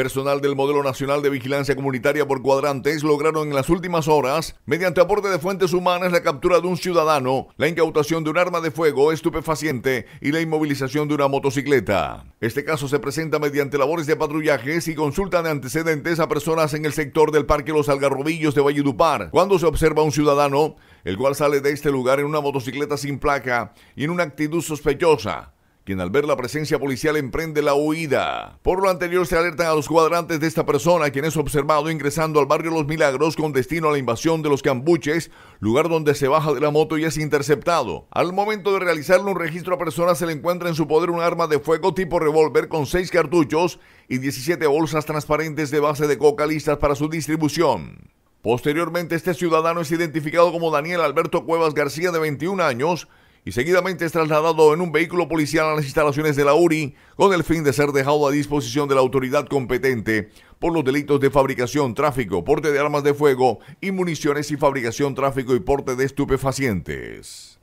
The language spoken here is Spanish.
Personal del Modelo Nacional de Vigilancia Comunitaria por Cuadrantes lograron en las últimas horas, mediante aporte de fuentes humanas, la captura de un ciudadano, la incautación de un arma de fuego estupefaciente y la inmovilización de una motocicleta. Este caso se presenta mediante labores de patrullajes y consulta de antecedentes a personas en el sector del Parque Los Algarrobillos de Valledupar, cuando se observa un ciudadano, el cual sale de este lugar en una motocicleta sin placa y en una actitud sospechosa quien al ver la presencia policial emprende la huida. Por lo anterior se alertan a los cuadrantes de esta persona, quien es observado ingresando al barrio Los Milagros con destino a la invasión de los cambuches, lugar donde se baja de la moto y es interceptado. Al momento de realizarle un registro a personas se le encuentra en su poder un arma de fuego tipo revólver con seis cartuchos y 17 bolsas transparentes de base de coca listas para su distribución. Posteriormente, este ciudadano es identificado como Daniel Alberto Cuevas García, de 21 años, y seguidamente es trasladado en un vehículo policial a las instalaciones de la URI con el fin de ser dejado a disposición de la autoridad competente por los delitos de fabricación, tráfico, porte de armas de fuego y municiones y fabricación, tráfico y porte de estupefacientes.